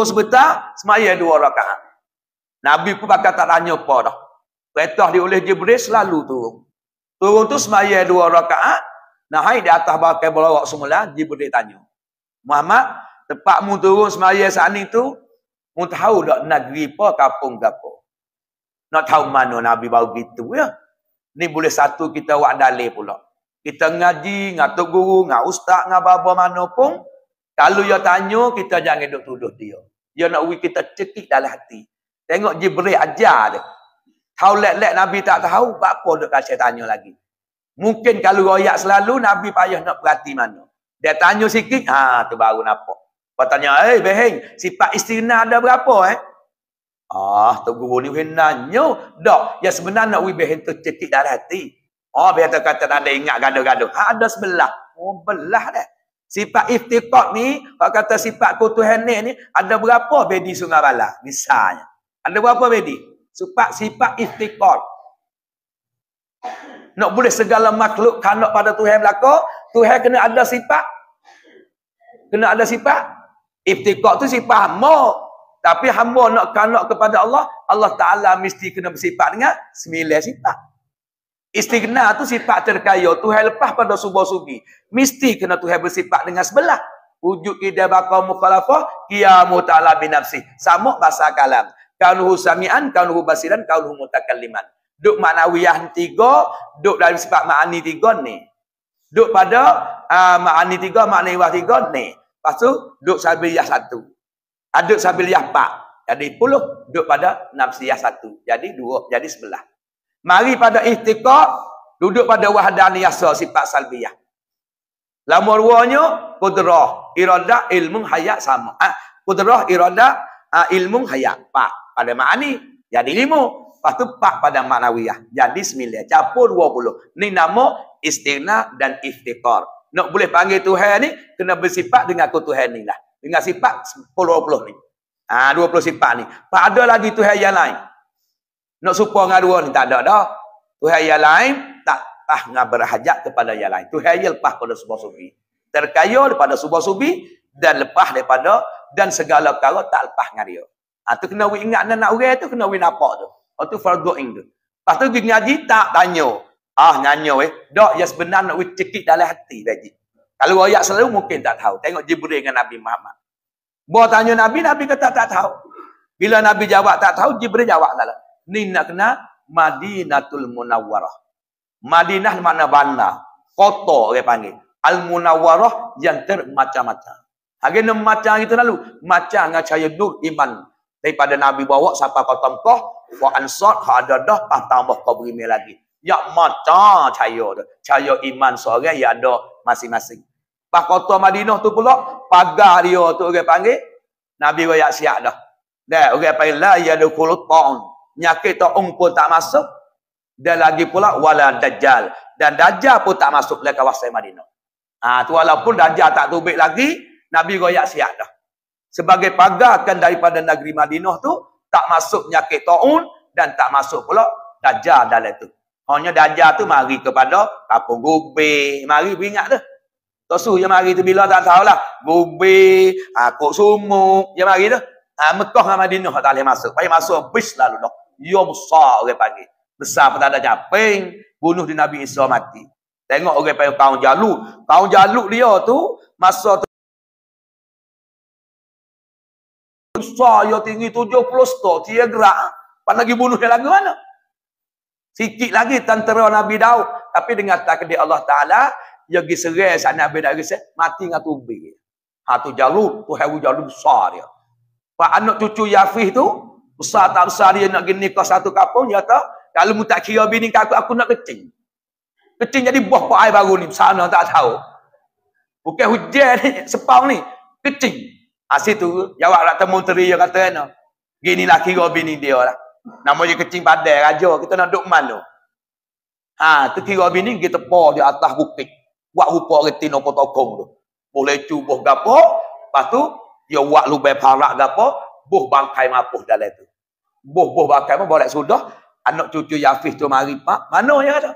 Kau oh, sebentar, semaya dua rakaat. Nabi pun bakal tak tanya apa dah. Perintah dia oleh Jibril selalu tu. Turun tu semaya dua rakaat. Nah, hai di atas bakal berawak semula, Jibril tanya. Muhammad, tempat mu turun semaya saat ni tu, mu tahu tak negeri apa, kampung ke apa. Nak tahu mana Nabi baru gitu ya. Ni boleh satu kita wak dalil pula. Kita ngaji, ngatuk guru, ngat ustaz, ngat bapa mana pun. Kalau dia tanya, kita jangan duduk tuduh dia. Dia nak ui kita cekik dalam hati. Tengok Jibril ajar dia. Tahu lek lek Nabi tak tahu, buat apa dia kasih tanya lagi. Mungkin kalau royak selalu, Nabi payah nak berhati mana. Dia tanya sikit, ha, tu baru nampak. Dia tanya, eh, hey, beheng, sifat istina ada berapa, eh? Ah, tu guru ni boleh nanya. Dok, ya sebenarnya nak ui beheng tu cekik dalam hati. Oh, biar tu kata tak ada ingat gaduh-gaduh. Ha, ada sebelah. Oh, belah dah. Sifat iftiqat ni, orang kata sifat kutuhani ni, ada berapa bedi sungai bala? Misalnya. Ada berapa bedi? Sifat, sifat iftiqat. Nak boleh segala makhluk kanak pada Tuhan belaka, Tuhan kena ada sifat. Kena ada sifat. Iftiqat tu sifat hamba. Tapi hamba nak kanak kepada Allah, Allah Ta'ala mesti kena bersifat dengan sembilan sifat. Istighna tu sifat terkaya. Tuhan lepas pada subuh subi. Mesti kena tu Tuhan bersifat dengan sebelah. Wujud ida bakau mukhalafah. Ia muta'ala nafsi. Sama bahasa kalam. Kaunuhu sami'an, kaunuhu basiran, kaunuhu mutakalliman. Duk wiyah tiga. Duk dalam sifat ma'ani tiga ni. Duk pada uh, ma'ani tiga, ma'ani wah tiga ni. Lepas tu, duk sabiliyah satu. Aduk ah, sabiliyah pak. Jadi puluh. Duk pada nafsiyah satu. Jadi dua. Jadi sebelah. Mari pada ihtiqat, duduk pada wahdaniyasa sifat salbiyah. Lama ruanya, kudrah, irada ilmu, hayat sama. Ha? Ah, kudrah, iradah, ah, ilmu, hayat. Pak, pada makna jadi lima. Lepas tu, pak pada maknawiyah. Jadi sembilan. Capur dua puluh. Ni nama istighna dan iftikar. Nak boleh panggil Tuhan ni, kena bersifat dengan aku Tuhan ni lah. Dengan sifat sepuluh puluh ni. Ah ha, dua puluh sifat ni. Tak ada lagi Tuhan yang lain. Nak suka dengan dua ni tak ada dah. Tuhan yang lain tak tak ngah berhajat kepada yang lain. Tuhan yang lepas pada subuh subi. Terkaya daripada subuh subi dan lepas daripada dan segala perkara tak lepas dengan dia. Ha, tu kena ingat nak nak orang tu kena we nampak tu. Oh tu fardu ing tu. Lepas tu pergi ngaji tak tanya. Ah nyanyo eh. Dok yang sebenar nak we cekik dalam hati lagi. Kalau ayat selalu mungkin tak tahu. Tengok Jibril dengan Nabi Muhammad. Buat tanya Nabi, Nabi kata tak tahu. Bila Nabi jawab tak tahu, Jibril jawab lah ni nak kena Madinatul Munawwarah. Madinah mana bandar. Kota orang panggil. Al-Munawwarah yang termacam-macam. Hari ni macam kita lalu. Macam dengan cahaya nur iman. Daripada Nabi bawa sampai patah kau. Wa ansar ada ha, dah patah ah, tambah kau berimil lagi. Ya macam cahaya tu. Cahaya iman seorang yang ada masing-masing. Pas kota Madinah tu pula. Pagar dia tu orang panggil. Nabi bawa siap dah. Dan orang panggil lah. Ya ada kulut ta'un nyakit tak ung pun tak masuk dan lagi pula wala dajjal dan dajjal pun tak masuk dalam kawasan Madinah. Ah ha, tu walaupun dajjal tak tubik lagi Nabi royak siap dah. Sebagai pagar kan daripada negeri Madinah tu tak masuk nyakit taun dan tak masuk pula dajjal dalam tu. Hanya dajjal tu mari kepada kampung Gubi, mari beringat dah. Tosu yang mari tu bila tak tahulah. Gubi, aku sumuk yang mari tu. Ha, Mekah dan Madinah tak boleh masuk. Baik masuk bis lalu dah. Yomsa orang panggil. Besar petanda caping, bunuh di Nabi Isa mati. Tengok orang panggil kaum jaluk. Kaum jaluk dia tu, masa tu. Yomsa yang tinggi tujuh 70 stok, dia gerak. Pada lagi bunuh dia lagi mana? Sikit lagi tentera Nabi Daud. Tapi dengan takdir Allah Ta'ala, dia pergi serai saat Nabi Daud pergi mati dengan tubi. Ha tu jalur, tu hewu jalur besar dia. Pak anak cucu Yafih tu, Besar tak besar dia nak gini kau satu kapung, dia ya tahu. Kalau mu tak kira bini kau, aku nak kecing. Kecing jadi buah pak air baru ni. Sana tak tahu. Bukan hujan ni, sepau ni. Kecing. Asyik ha, tu, jawab rata lah, menteri dia kata, no. gini lah kira bini dia lah. Nama dia kecing padai raja, kita nak duduk mana? Ha, tu kira bini, kita pah di atas bukit. Buat rupa reti no tokong tu. Boleh cubuh gapo, lepas tu, dia buat lubai parak gapo, buh bangkai mapuh dalam tu. Boh-boh bakal pun boleh sudah. Anak cucu Yafis tu mari pak. Mana yang ada?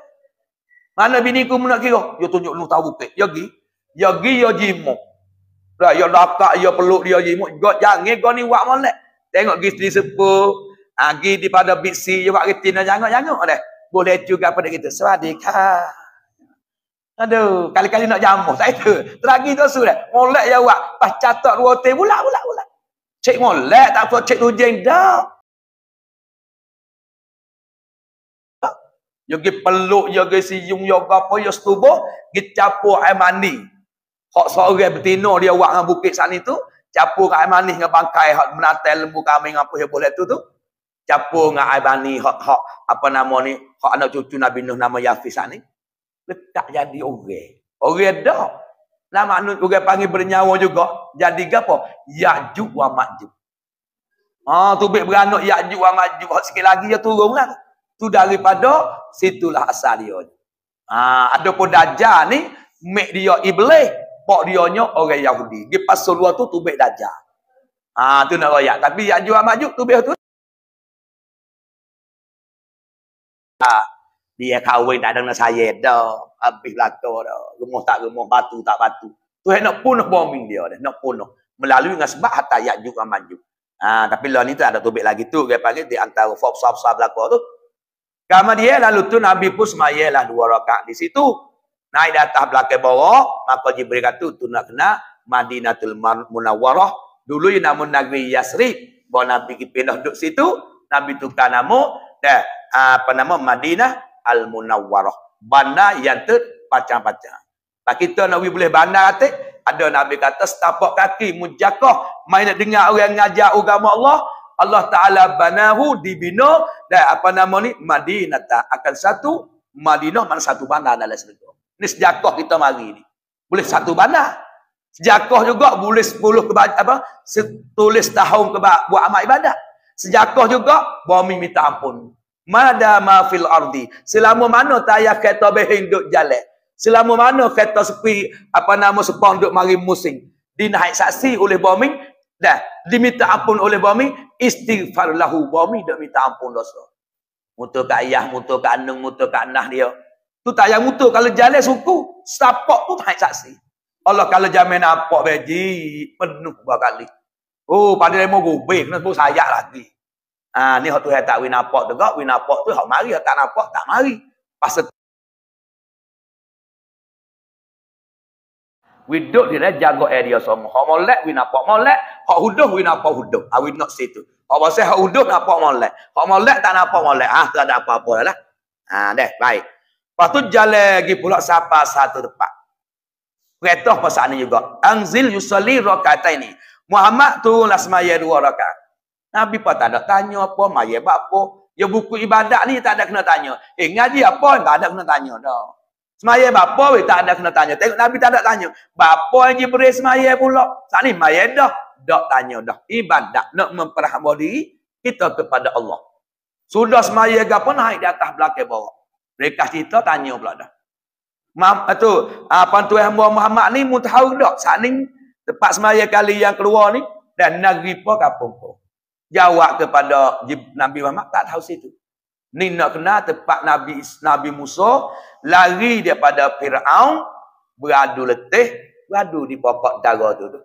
Mana bini ku nak kira? Dia tunjuk lu tahu ke. Dia pergi. Dia pergi, dia jimuk. Lah, dia lakak, dia peluk, dia jimuk. Gak jangan, gak ni buat malak. Tengok gisli sini sepul. Lagi ah, di pada biksi, dia buat retina jangan-jangan. Boleh. juga pada kita. Swadikah. Aduh, kali-kali nak jamuk. Saya tu. Teragi tu sudah. Malak dia buat. Pas catat ruotin, pula, pula, pula. Cik malak, tak apa. Cik tujeng, dah. Ya gi peluk, ya gi siung, ya gapo, ya setubuh. Gi capu air mandi. Hak seorang betina dia buat dengan bukit sana itu. Capu dengan air mandi dengan bangkai. Hak menatai lembu kami dengan apa yang boleh itu tu. Capu dengan air mandi. Hak, apa nama ni. Hak anak cucu Nabi Nuh nama Yafis sana ni. Letak jadi orang. Orang dah. Nah maknun juga panggil bernyawa juga. Jadi apa? Yajuk wa majuk. Ha, ah, tu baik beranak yajuk wa Sikit lagi dia turun lah tu daripada situlah asal dia. Ha, ataupun Dajjal ni, mek dia Iblis, pok dia nya orang Yahudi. Di pasal luar tu, tubik Dajjal. Ha, tu nak royak. Tapi yang jual majuk, tubik tu. Ha, dia kahwin tak dengan saya dah. Habis laka dah. Rumah tak rumah, batu tak batu. Tu yang nak punuh bombing dia dah. Nak punuh. Melalui dengan sebab hatta yang jual majuk. Ha, tapi lah ni tu ada tubik lagi tu. Dia panggil di antara fob-sob-sob laka tu dia lalu tu Nabi pun semayalah dua rakaat di situ. Naik di atas belakang bawah. Maka Jibril kata tu nak kena Madinatul Munawarah. Dulu yang namun Negeri Yasri Bawa Nabi pergi pindah duduk situ. Nabi tukar nama. Dan apa nama Madinah Al-Munawarah. Bandar yang tu pacang-pacang. Tak lah, kita Nabi boleh bandar kata Ada Nabi kata setapak kaki mujakoh. Main nak dengar orang ngajar agama Allah. Allah Ta'ala banahu dibina dan apa nama ni Madinah tak akan satu Madinah mana satu bandar dalam sebetul ni sejakoh kita mari ni boleh satu bandar sejakoh juga boleh sepuluh keba- apa setulis tahun keba- buat amat ibadat sejakoh juga bumi minta ampun mada ma fil ardi selama mana taya kata behinduk jalan selama mana kata sepi apa nama sepong duk mari musing dinaik saksi oleh bombing dah diminta ampun oleh bombing istighfar lahu bami dak minta ampun dosa. Mutu ke ayah, mutu ke anung, mutu ke anah dia. Tu tak yang mutu kalau jalan suku, sapok pun tak saksi. Allah kalau jamin apok beji penuh dua kali. Oh, pada demo gubek, kena sebut sayak lagi. Ah, ha, ni hak tu hak tak win apok tu, gak win apok tu hak mari, hak tak apok tak mari. Pasal We duduk di lah jaga area semua. Hak molek we nampak molek, hak huduh we nampak huduh. Ah, I will not say tu. Hak bahasa hak huduh nampak molek. Hak molek tak nampak molek. Ah tak ada apa-apa lah. lah. Ah ha, deh, baik. Lepas tu jalan lagi pula siapa satu tempat. Kretoh pasal ni juga. Angzil yusali rakaat ini. Muhammad turunlah semaya dua rakaat. Nabi pun tak ada tanya apa, maya apa. Ya buku ibadat ni tak ada kena tanya. Eh ngaji apa tak ada kena tanya. Dah. Semaya bapa weh tak ada kena tanya. Tengok Nabi tak ada tanya. Bapa yang beri semaya pula. Saat ni maya dah. Dak tanya dah. Ibadat. Nak memperhamba diri kita kepada Allah. Sudah semaya ke apa naik di atas belakang bawah. Mereka cerita tanya pula dah. Mam eh, tu apa tu yang eh, Muhammad ni mu tahu dak saat ni tempat semaya kali yang keluar ni dan negeri apa kampung Jawab kepada Nabi Muhammad tak tahu situ. Ni nak kenal tempat Nabi Nabi Musa lari daripada Firaun beradu letih, beradu di pokok darah tu. tu.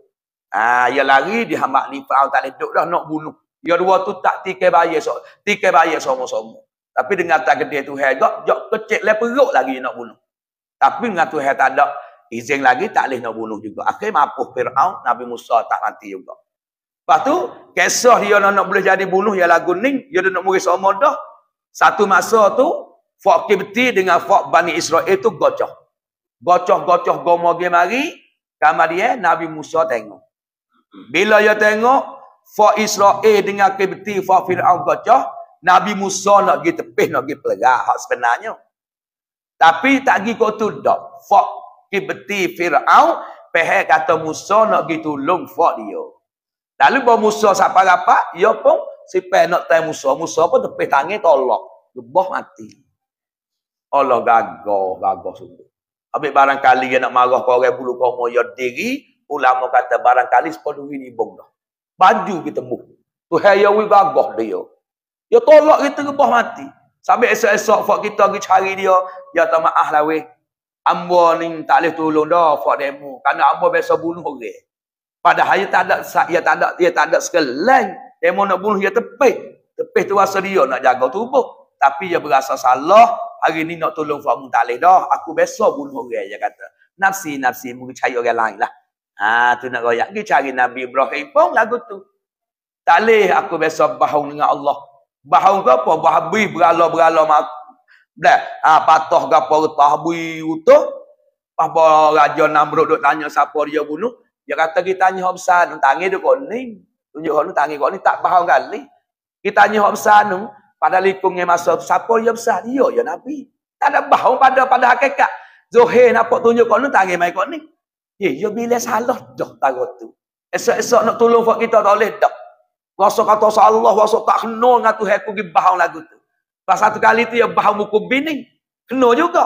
Ah, ha, ya lari di hamak ni Firaun tak leduk dah nak bunuh. Ya dua tu tak tike bahaya sok, tike bahaya somo-somo. Tapi dengan tak gede tu hai jok, jok kecil le perut lagi nak bunuh. Tapi dengan tu hai tak ada izin lagi tak leh nak bunuh juga. Akhir mampus Firaun Nabi Musa tak mati juga. Lepas tu kisah dia nak, nak boleh jadi bunuh ya lagu ning, dia nak murid somo dah, satu masa tu Fak Kibti dengan Fak Bani Israel tu gocoh. Gocoh-gocoh gomo ge mari, kamar dia Nabi Musa tengok. Bila dia tengok Fak Israel dengan Kibti Fak Firaun gocoh, Nabi Musa nak pergi tepih, nak pergi pelegah hak sebenarnya. Tapi tak pergi kau tu dok. Fak Kibti Firaun pehe kata Musa nak pergi tolong Fak dia. Lalu bawa Musa siapa-siapa, ya dia pun Si penok tai Musa. Musa pun tepi tangi tolok. Gebah mati. Allah gagoh gagoh sungguh. Habis barangkali dia nak marah kau orang bulu kau moyo diri. Ulama kata barangkali sepuluh ini bong dah. Baju kita buh. Tu ya, we gagoh dia. Dia ya tolak kita gebah mati. Sampai esok-esok fok kita pergi cari dia. Ya tak maaf lah weh. Ambo ni tak boleh tolong dah fok demo. Karena ambo biasa bunuh orang. Padahal dia tak ada dia tak ada dia tak ada sekelang Demo nak bunuh dia tepih. Tepih tu rasa dia nak jaga tubuh. Tapi dia berasa salah. Hari ni nak tolong Fahmu Talih dah. Aku besok bunuh orang dia kata. Nafsi, nafsi. Mungkin cari orang lain lah. Ha, tu nak royak. Dia cari Nabi Ibrahim pun lagu tu. Talih aku besok bahawun dengan Allah. Bahawun ke apa? Bahabi beralah-beralah mati. Bila, ha, patah gapo retah bui utuh. Apa raja Namrud duk tanya siapa dia bunuh? Dia kata kita tanya hob san, tangi duk ning tunjuk hok ni tangi kok ni tak faham kali. Kita tanya hok besar anu, pada lingkungan masa siapa yang besar? Yo ya Nabi. Tak ada bahu pada pada hakikat. Zohir napa tunjuk kok ni tangi mai kok ni. Ye yo bila salah dah tagu tu. Esok-esok nak tolong fak kita tak boleh dah. Rasa kata Allah, rasa tak kena dengan Tuhan aku pergi bahu lagu tu. Pas satu kali tu ya bahu muka bini. Kena juga.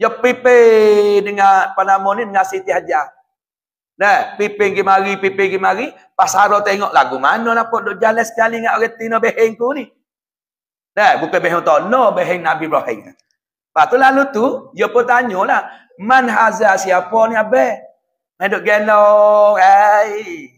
Ya pipi dengan apa ni dengan Siti Hajar. Nah, pipin pergi mari, pipin pergi mari. Pasara tengok lagu mana nampak duk jalan sekali dengan orang Tino Beheng ku ni. Nah, bukan Beheng tak. No, Beheng Nabi Ibrahim. Lepas tu lalu tu, dia pun tanya lah. Man hazah siapa ni abis? Main duk gelong. Hey.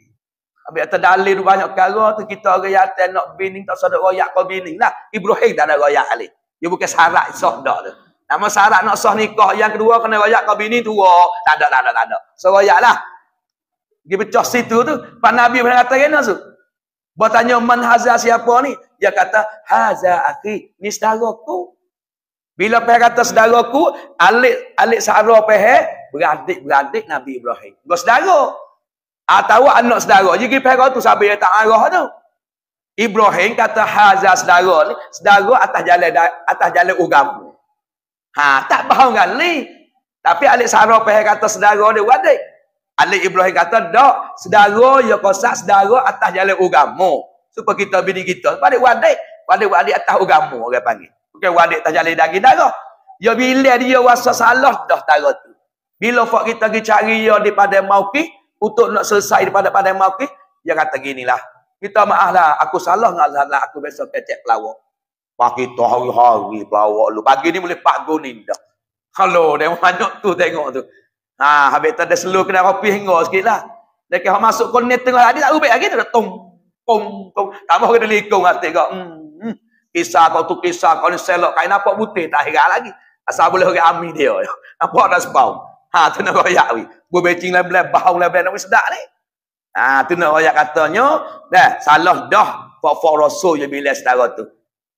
Habis kata dalil tu banyak kala tu kita orang yang nak bining tak sadar royak kau bining lah. Ibrahim tak ada royak ali. Dia bukan syarat sah dah tu. Nama syarat nak sah nikah yang kedua kena royak kau bini tua. Tak ada, tak ada, tak ada. So royak lah pergi pecah situ tu Pak Nabi pernah kata kena tu buat tanya man haza siapa ni dia kata haza akhi ni ku. bila pernah kata ku, alik alik sahara pergi beradik-beradik Nabi Ibrahim buat sedara atau ah, anak sedara jadi pergi tu sampai dia tak arah tu Ibrahim kata haza sedara ni sedara atas jalan atas jalan ugam. ha tak paham kan? ni tapi alik sahara pergi kata sedara ni beradik Ali Ibrahim kata, dak sedara ya kosak sedara atas jalan agama. Supaya kita bini kita. Wadik wadik. Wadik wadik atas agama orang panggil. Bukan wadik atas jalan daging darah. Ya bila dia wasa salah dah darah tu. Bila fak kita pergi cari dia di padang mauki untuk nak selesai di padang padang mauki, dia kata gini lah. Kita maaflah, aku salah dengan Allah, aku besok kecek pelawak. Pagi tu hari-hari pelawak lu. Pagi ni boleh pak gunin dah. Kalau dia banyak tu tengok tu. Ha, habis tu ada seluruh kena ropih hingga sikit lah. Lepas orang masuk kone tengah hari, tak ubat lagi. Tak ada tung, tung, tung. Tak mahu kena likung hati kau. Hmm, hmm. Kisah kau tu kisah, kau ni selok. Kain nampak putih, tak hira lagi. Asal boleh orang amin dia. Nampak dah sebau. Ha, tu nak royak ni. Gua becing lah, belah, bau lah, belah, nak sedap ni. Ha, tu nak royak katanya. Dah, salah dah. Fak-fak rasul je bila setara tu.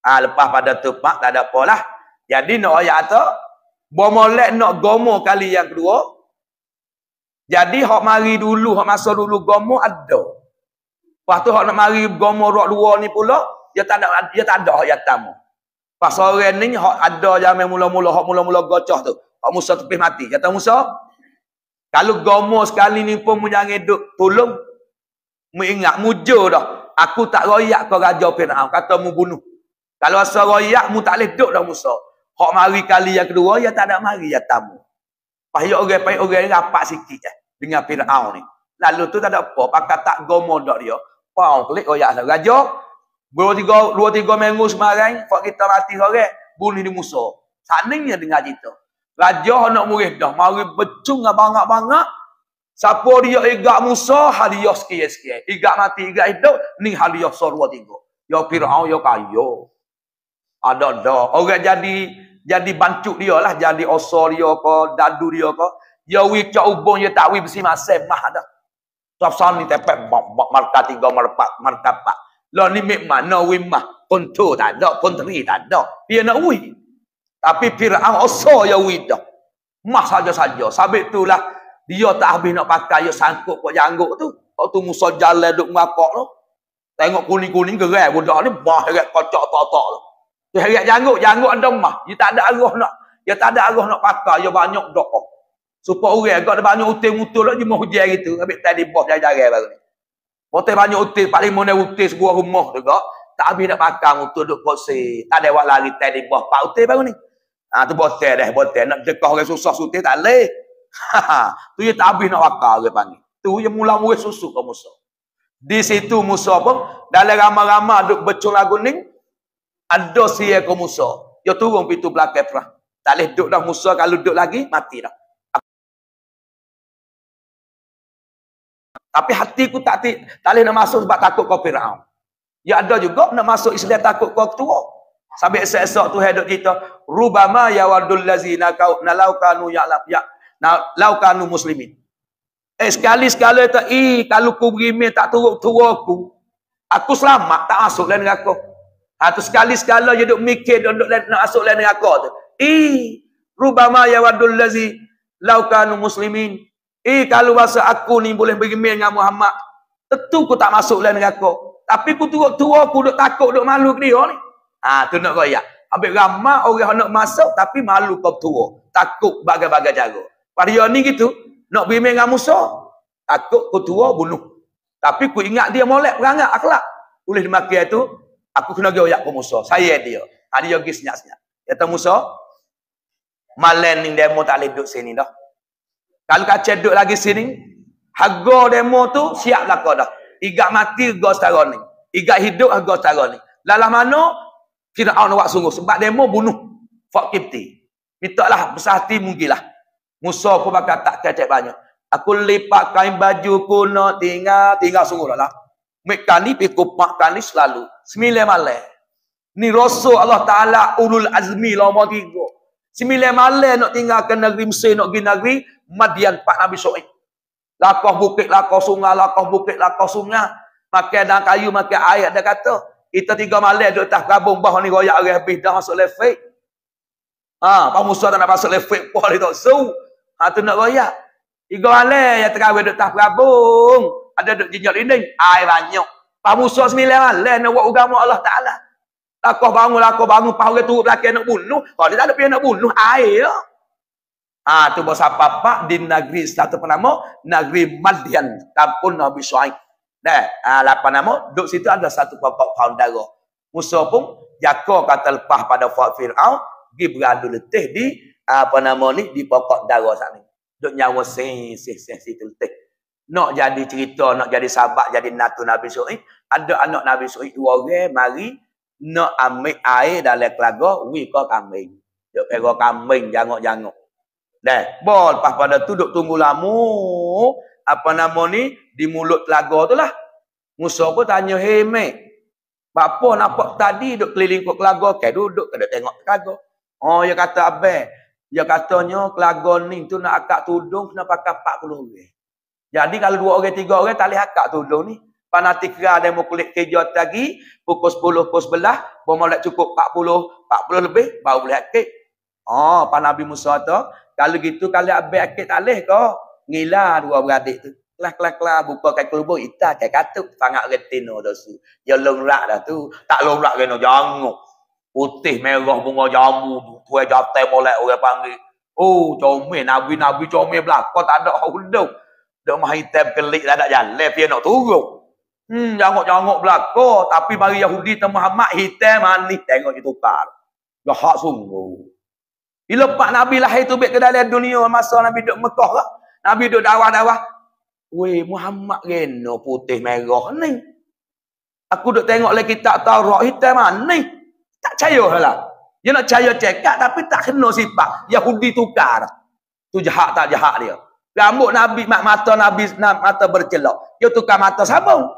Ha, lepas pada tu, pak, tak ada apa lah. Jadi nak royak tu, Bomolek nak gomo kali yang kedua, jadi hak mari dulu, hak masa dulu gomo ada. Lepas tu hok nak mari gomo rok luar ni pula, dia tak ada dia tak ada hok tamu. Pas sore ni hak ada jamai mula-mula hak mula-mula gocoh tu. Hok Musa tepi mati. Kata Musa, kalau gomo sekali ni pun menyangi duk tolong mengingat mujo dah. Aku tak royak kau raja Firaun, kata mu bunuh. Kalau asal royak mu tak leh duk dah Musa. Hok mari kali yang kedua, ya tak ada mari yatam. Pahyok orang-orang okay, okay, rapat sikit. Eh dengan Firaun ni. Lalu tu tak ada apa, pakai tak gomo dak dia. Pau klik koyak oh, lah raja. Dua tiga dua tiga minggu semarang, pak kita mati sorang, bunuh di Musa. Sanningnya dengar cerita. Raja nak murid dah, mari becung banyak bangak, Siapa dia igak Musa, hadiah sikit-sikit. Igak mati, igak hidup, ni hadiah so dua tiga. Ya Fir'aun, yo ya kayo. Ada-ada. Orang jadi jadi bancuk dia lah, jadi osor dia apa, dadu dia apa. Ya wi cak ubung ya tak wi besi masa mah dah. Tafsan ni tepek bak bak marka tiga marka marka pak. Lo lah, ni mik mana wi mah. Kontu tak ada, kontri tak ada. Dia nak wi. Tapi Fir'aun osa ya wi dah. Mah saja-saja. Sabit tulah Dia tak habis nak pakai, ya sangkut kok janggut tu. Kau tu Musa jalan duk mengakak tu. Tengok kuning-kuning gerai budak ni, bah heret kocok tak-tak tu. Dia heret janggut, janggut ada mah. Dia tak ada arah nak, dia tak ada arah nak pakai, ya banyak doa. Supaya orang agak ada banyak hutan mutul lagi jemuh hujan gitu. Habis tadi bos jari-jari baru ni. Hutan banyak hutan, paling Limun ada hutan sebuah rumah juga. Tak habis nak pakai mutul duduk kursi. Tak ada awak lari tadi bos Pak hutan baru ni. Ha, tu botel dah, botel. Nak jekah orang susah sutih tak boleh. Ha, tu dia tak habis nak pakai orang panggil. Tu dia mula murid susu ke Musa. Di situ Musa pun, dalam ramai-ramai duduk becung lagu ni, ada siya ke Musa. Dia turun pintu belakang perah. Tak boleh duduk dah Musa, kalau duduk lagi, mati dah. Tapi hatiku tak tak boleh nak masuk sebab takut kau Firaun. Ya ada juga nak masuk Islam takut kau ketua. Sampai esok-esok tu hadut kita, rubama ya wadul lazina kau nalau kanu ya la ya nalau muslimin. Eh sekali sekali tak i kalau ku berime tak turuk tua aku, aku selamat tak masuk lain dengan aku. Ha tu sekali sekala je duk mikir duk nak masuk lain dengan aku tu. I rubama ya wadul lazina lau muslimin Eh kalau rasa aku ni boleh bergemil dengan Muhammad, tentu aku tak masuk dalam neraka. Tapi aku turut tua aku duk takut duk malu ke dia ni. Ha tu nak royak. Ambil ramah orang nak masuk tapi malu kau tua. Takut bagai-bagai jago. Pada ni gitu, nak bergemil dengan Musa, takut kau tua bunuh. Tapi aku ingat dia molek perangai akhlak. Boleh dimaki itu, aku kena pergi oyak ke Musa. Saya dia. Ha dia pergi senyap-senyap. Kata Musa, malen ni demo tak boleh duduk sini dah. Kalau kacau duduk lagi sini, harga demo tu siap laka dah. Igak mati harga setara ni. Igak hidup harga setara ni. Dalam mana? Kira awak nak sungguh. Sebab demo bunuh. Fak kipti. Minta lah, besar hati mungkinlah. Musa pun bakal tak kacau banyak. Aku lipat kain baju ku nak tinggal. Tinggal sungguh lah lah. Mekan ni, pikupak kan ni selalu. Sembilan malam. Ni Rasul Allah Ta'ala ulul azmi lama tiga. Sembilan malam nak tinggalkan negeri Mesir, nak pergi negeri Madian Pak Nabi Soib. Lakoh bukit, lakoh sungai, lakoh bukit, lakoh sungai. Makan dan kayu, makan air. dia kata. Kita tiga malam duduk tak gabung bah ni royak orang habis dah masuk lefek. Ah, ha, pamusa tak nak masuk lefek pol itu. So, ha tu nak royak. Tiga malam yang terawih duduk tak gabung. Ada duduk jinjak dinding, air banyak. Pamusa sembilan malam nak buat agama Allah Taala. Lakoh bangun, lakoh bangun. Pahal dia turut belakang nak bunuh. Kalau dia tak ada pihak nak bunuh, air lah. Ha, tu bos apa-apa di negeri satu penama, negeri Madian, kampung Nabi Suhaib. Dah, ha, lapan nama, duduk situ ada satu pokok kaun darah. Musa pun, Yako kata lepas pada Fak Fir'aun, pergi beradu letih di, apa nama ni, di pokok darah sana. Duduk nyawa sing, sing, sing, sing, letih. Nak jadi cerita, nak jadi sahabat, jadi natu Nabi Suhaib. Ada anak Nabi Suhaib dua orang, mari, No ambil air dalam kelaga wi ko kambing. Dok kira hmm. kambing jangok-jangok. Dah, bol pas pada tu duduk tunggu lamu. apa nama ni di mulut kelaga tu lah. Musa pun tanya, "Hei, mek. Bapa nampak tadi duduk keliling kok kelaga ke duduk kada tengok kelaga." Oh, ya kata abang. Ya katanya kelaga ni tu nak akak tudung kena pakai 40 ribu. Jadi kalau dua orang, tiga orang tak boleh akak tudung ni panatika dan mukulik kerja lagi, pukul 10 pukul 11 bermulat cukup 40 40 lebih baru boleh akik oh pan Nabi Musa tu kalau gitu kalau abis akik tak leh kau ngila dua beradik tu kelah kelah kelah buka kat kelubur ita kat katuk sangat retin tu tu su dia lorak dah tu tak lorak kena jangguk putih merah bunga jambu tu tuai jatai molek orang panggil oh comel nabi-nabi comel belakang tak ada hudung dia mahitam kelik tak ada jalan dia nak turun Hmm, jangok-jangok belako. Tapi bagi Yahudi tu Muhammad hitam manis tengok itu tukar. Ya hak sungguh. Bila pak Nabi lahir tu bek kedalam dunia masa Nabi duk Mekah lah. Nabi duk dawah-dawah. Weh, Muhammad reno putih merah ni. Aku duk tengok lagi tak tahu rok hitam mana. Tak caya lah, lah. Dia nak caya cekak tapi tak kena sifat. Yahudi tukar. Tu jahat tak jahat dia. Rambut Nabi, mata Nabi, mata bercelok. Dia tukar mata sabung.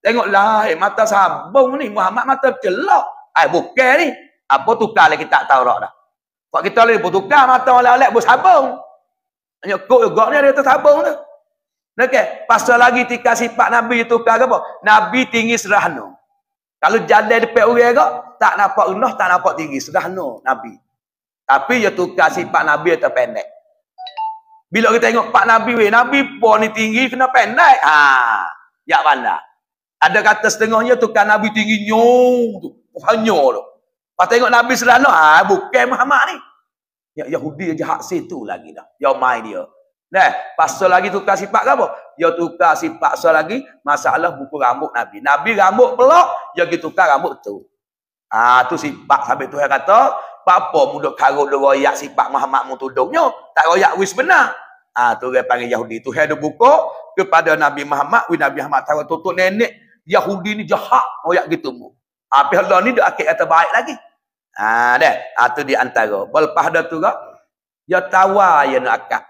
Tengoklah eh, mata sabung ni Muhammad mata celok. Ai bukan ni. Apa tukar lagi tak tahu dah. Pak kita boleh bertukar mata oleh-oleh bersabung. Hanya kok juga ni ada sabung tu. Okey, pasal lagi tika sifat Nabi itu ke apa? Nabi tinggi serahno. Kalau jalan depan orang kok tak nampak rendah, tak nampak tinggi serahno Nabi. Tapi ya tukar sifat Nabi itu pendek. Bila kita tengok Pak Nabi, we, Nabi pun ni tinggi kena pendek. Ha, ya pandai. Ada kata setengahnya tu kan Nabi tinggi nyong tu. Hanya tu. Lepas tengok Nabi selalu, ah, ha, bukan Muhammad ni. Ya, Yahudi yang jahat situ lagi dah. Yang main dia. Nah, pasal lagi tukar sifat ke apa? Dia ya, tukar sifat pasal lagi masalah buku rambut Nabi. Nabi rambut pelok, dia gitu tukar rambut tu. Ah, tu sifat sampai tu yang kata, apa muda karut dia royak sifat Muhammad mu tudungnya? Tak royak wis benar. Ah, tu dia panggil Yahudi. Tu dia buku kepada Nabi Muhammad, Nabi Muhammad tahu tutup nenek Yahudi ni jahat royak gitu mu. Apa ha, Allah ni dia akik kata baik lagi. Ha dah, ha, tu di antara. Belpah dah tu ke? Ya tawa ya nak akak.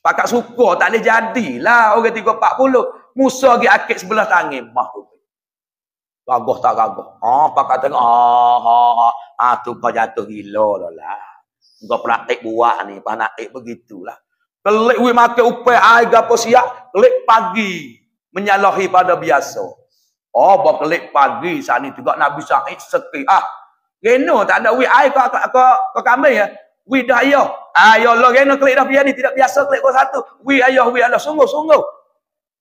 Pakak suka tak leh jadilah orang 340. Musa gi akik sebelah tangan mah. Gagah tak gagah. Ha pakak tengok ah ha ha. ha. ha tu kau jatuh gila lah. lah. Kau praktik buah ni, panak begitulah. Kelik we make upai ai gapo siap, kelik pagi menyalahi pada biasa. Oh, berkelip pagi saat ni juga Nabi Sa'id seti. Ah, reno tak ada wik air kau kau kami ya. Wik dah ayah. Ah, ya Allah, reno kelip dah biar ni. Tidak biasa kelip kau satu. Wik ayah, wik Allah. Sungguh, sungguh.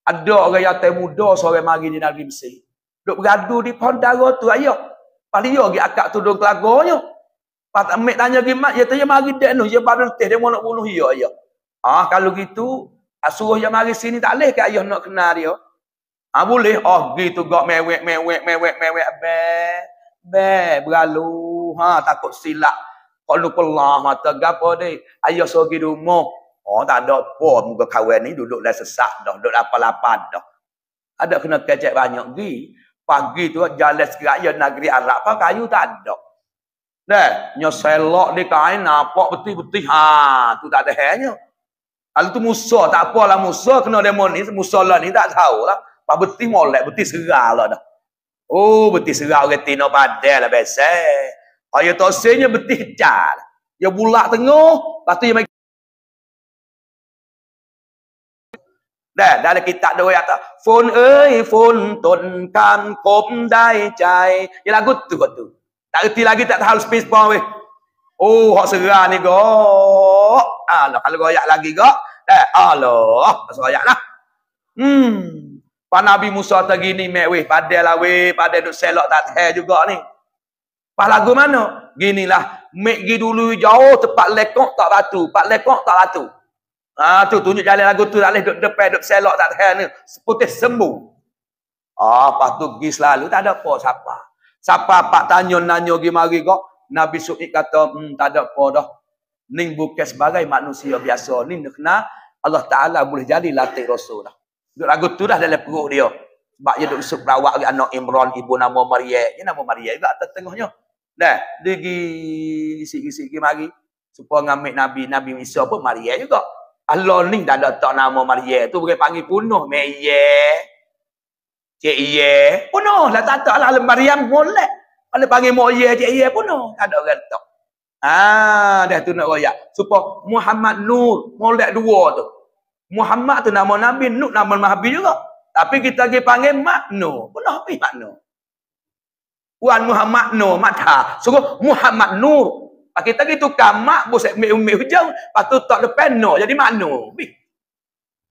Ada orang yang temuda sore mari di Nabi Mesir. Duk bergaduh di pohon tu ayah. Paling ya, dia akak tu duduk lagunya. Pas amik tanya gimak, ya tu ya mari dia ni. Ya badan teh, dia mau nak bunuh ya ayah. Ah, kalau gitu, suruh ya mari sini tak boleh ke ayah nak kenal dia. Ha boleh oh gitu gak mewek mewek mewek mewek be be berlalu ha takut silap. Qulullah mata gapo ni? Ayo sogi rumah. Oh tak ada apa muka kawan ni duduk dah sesak dah, duduk apa lapan dah. Ada kena kecek banyak pergi. Pagi tu jalan sekirak ya negeri Arab pa kayu tak ada. Dah, nyo selok di kain apa betul-betul ha tu tak ada hanya. Lalu tu Musa, tak apalah Musa kena demon ni, Musa lah ni tak tahu lah. Pak betis molek, betis serah lah dah. Oh, betis serah orang tino padel lah biasa. Eh. Ayah tak sehnya betis jal. Ya bulat tengah, lepas tu dia ya main. Dah, dah ada kitab dua yang tak. Fon ei, fon ton kan kom dai cai. Ya lagu tu, kot tu. Tak erti lagi, tak tahu space pun weh. Oh, hak serah ni kok. Alah, kalau goyak lagi kok. Eh, alah, masuk goyak lah. Hmm. Pak Nabi Musa tadi ni mek weh padel lah weh padel duk selok tak teh juga ni. Pak lagu mana? Ginilah mek gi dulu jauh tempat lekok tak batu, pak lekok tak batu. Ah tu tunjuk jalan lagu tu tak leh duk depan duk selok tak teh ni. Seputih sembuh. Oh, ha, pak tu gi selalu tak ada apa siapa. Siapa pak tanya nanyo gi mari kok Nabi Suhaib kata hmm, tak ada apa dah. Ning bukan sebagai manusia biasa ni kena Allah Taala boleh jadi latih rasul dah. Duduk lagu tu dah dalam perut dia. Sebab dia duduk sup rawak dengan anak Imran, ibu nama Maria. Dia nama Maria juga atas tengahnya. Dah, dia pergi sikit-sikit mari. Supaya ngambil Nabi, Nabi Isa pun Maria juga. Allah ni dah letak nama Maria. Tu boleh panggil punuh. Maria. Cik Iye. Punuh lah. Tak tak lah. Maria molek. Kalau panggil Moye, Cik Iye punuh. Tak ada orang letak. Ah, dah tu nak royak. Supaya Muhammad Nur molek dua tu. Muhammad tu nama Nabi, Nuh nama Nabi juga. Tapi kita pergi panggil Maknu. Bila Nabi Maknu? Wan Muhammad Nuh, Mata. Suruh Muhammad Nur. kita pergi tukar Mak, bosek mi-mi hujung. Lepas tu tak depan Nuh, jadi Maknu.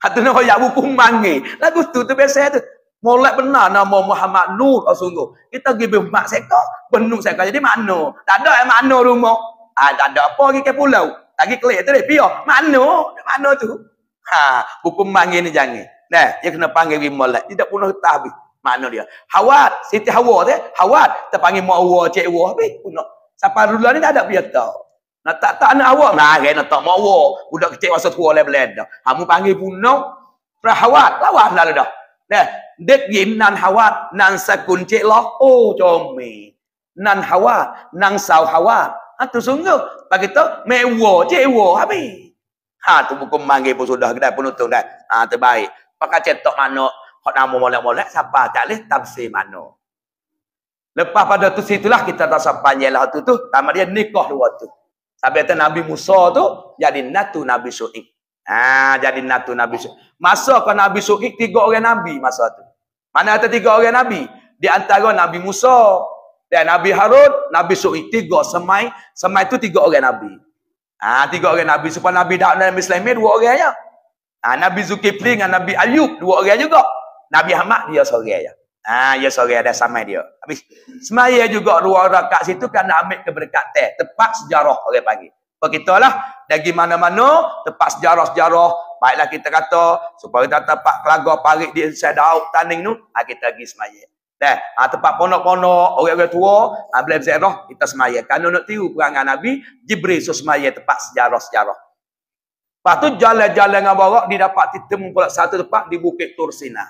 Hati ni orang yang manggi. Lagu tu tu biasa tu. Mulai benar nama Muhammad Nur. Oh, sungguh. Kita pergi bermak seka. Benuk seka. Jadi mana? Tak ada yang eh mana rumah. Ah, tak ada apa lagi ke pulau. Lagi kelihatan tu dia. Biar. Mana? Mana tu? Ha, hukum manggil ni jangan. Nah, dia kena panggil bimbal lah. Dia tak punah tahbih. Mana dia? Hawat. Siti Hawa tu. Eh? Hawat. Kita panggil ma'wa, cikwa. Habis punah. Sapa dulu ni tak ada biar tau. Nak tak tak nak awak. Nah, kena nak tak ma'wa. Budak kecil masa tua lah belah dah. Hamu panggil punah. Perahawat. Lawat lah dah. Nah, dek yin nan hawat. Nan sakun cikwa. Oh, comel nan hawat nan sau hawa atu ha, sungguh bagi tu mewo cewo habis Ha tu buku manggil pun sudah kedai penutup dah. Ha terbaik. Pakai cetak mano. Hak nama molek-molek siapa tak leh tafsir mana. Lepas pada tu situlah kita tak sampai jelah tu tu, tamat dia nikah dua tu. Sampai tu Nabi Musa tu jadi natu Nabi Syuaib. Ha jadi natu Nabi Syuaib. Masa kau Nabi Syuaib tiga orang nabi masa tu. Mana ada tiga orang nabi? Di antara Nabi Musa dan Nabi Harun, Nabi Syuaib tiga semai, semai tu tiga orang nabi. Ha, tiga orang Nabi. Supaya Nabi Daud dan Nabi Sulaiman, dua orang saja. Ha, Nabi Zulkifli dengan Nabi Ayub, dua orang juga. Nabi Ahmad, dia seorang saja. Ha, dia seorang ada sama dia. Habis. Semaya juga dua orang kat situ kan nak ambil keberkatan. Tepat sejarah orang panggil. Begitulah. Dari mana-mana, tepat sejarah-sejarah. Baiklah kita kata, supaya kita tepat kelagor parik di Insya Daud Taning tu, ha, kita pergi semaya. Dah, ha, tempat ponok-ponok, orang-orang tua, ha, boleh berserah, kita semaya. Kalau nak tiru perangai Nabi, Jibril so semaya tempat sejarah-sejarah. Lepas tu jalan-jalan dengan barak, dia dapat ditemu pula satu tempat di Bukit Tursina.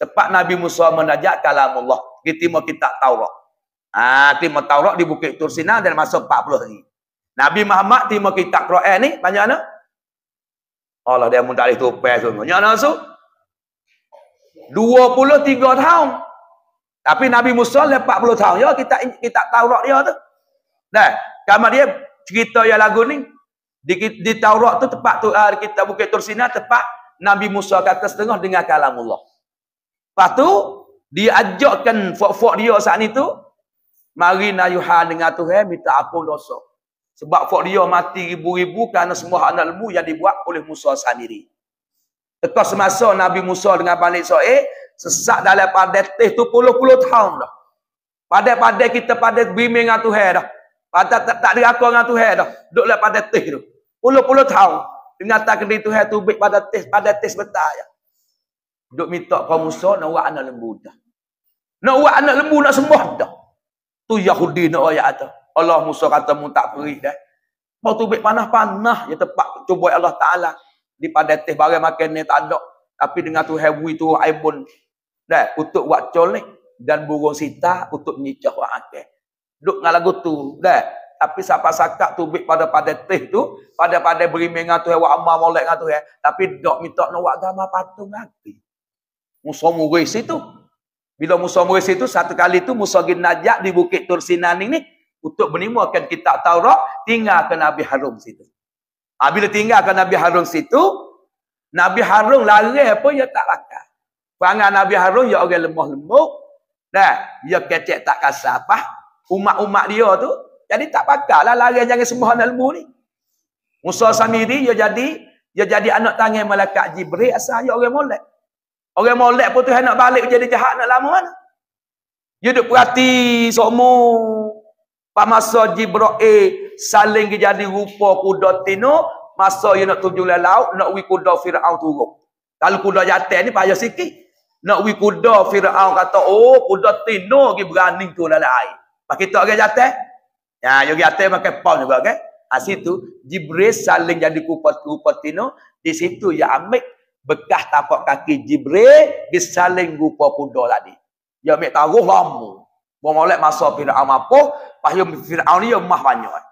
Tempat Nabi Musa menajak kalam Allah. Dia terima kitab Taurat. Ha, terima Taurat di Bukit Tursina dan masa 40 hari. Nabi Muhammad kita kitab Quran ni, banyak mana? Allah dia muntah alih tupai semua. Banyak mana 23 tahun. Tapi Nabi Musa 40 tahun. Ya kita kita Taurat dia tu. Nah, kama dia cerita yang lagu ni di, di Taurat tu tepat tu uh, ah, kita Bukit Tursina tepat Nabi Musa kata setengah dengar kalam Allah. Lepas tu dia ajakkan fok-fok dia saat ni tu mari nayuha dengan Tuhan minta ampun dosa. Sebab fok dia mati ribu-ribu kerana semua anak ilmu yang dibuat oleh Musa sendiri. Tetap semasa Nabi Musa dengan Bani Israel sesak dalam pada teh tu puluh-puluh tahun dah. Pada-pada kita pada bimbing dengan Tuhan dah. Pada tak, tak diraku dengan Tuhan dah. Duduk dalam pada teh tu. Puluh-puluh tahun. Dengatakan diri Tuhan tu baik pada teh, pada teh sebentar ya. Duduk minta kau Musa nak buat anak lembu dah. Nak buat anak lembu nak sembah dah. Tu Yahudi nak ayat tu. Allah Musa kata mu tak perih dah. Mau tu baik panah-panah ya tepat cuba Allah Ta'ala. Di pada teh barang makan ni tak ada. Tapi dengan Tuhan bui tu air pun Dah, untuk buat colik dan burung sita untuk nyicah wa akeh. Duk ngal lagu tu, dah. Tapi siapa sakak tu bik pada pada teh tu, pada pada beri mengah tu wak amma molek ngatu ya. Eh. Tapi dok minta no wa agama patung lagi. Musa muris itu. Bila Musa muris itu satu kali tu Musa gin najak di bukit Tursinan ini untuk menimbulkan kitab Taurat tinggal ke Nabi Harun situ. Ah bila tinggal ke Nabi Harun situ, Nabi Harun lari apa ya tak lakak. Perangai Nabi Harun ya orang lemah-lemuk. Dah, ya kecek tak kasar apa. Umat-umat dia tu jadi tak pakarlah lari jangan sembah ilmu ni. Musa Samiri dia ya jadi dia ya jadi anak tangan malaikat Jibril asal dia ya orang molek. Orang molek pun tu nak balik jadi jahat nak lama mana. Dia duk perhati sokmo. Pak masa Jibril saling dia jadi rupa kuda tino, masa dia nak tuju lelau, nak wi kuda Firaun turun. Kalau kuda jatuh ni payah sikit nak wi kuda Firaun kata oh kuda tino gi berani tu la lai. Pak kita orang jatah. Ya yo gi atas makan pau juga kan. Ha situ Jibril saling jadi kupat kupat tino di situ ya ambil bekas tapak kaki Jibril gi saling rupa kuda tadi. Ya ambil taruh lama. Bom molek masa Firaun apo, pas yo Firaun ni mah banyak.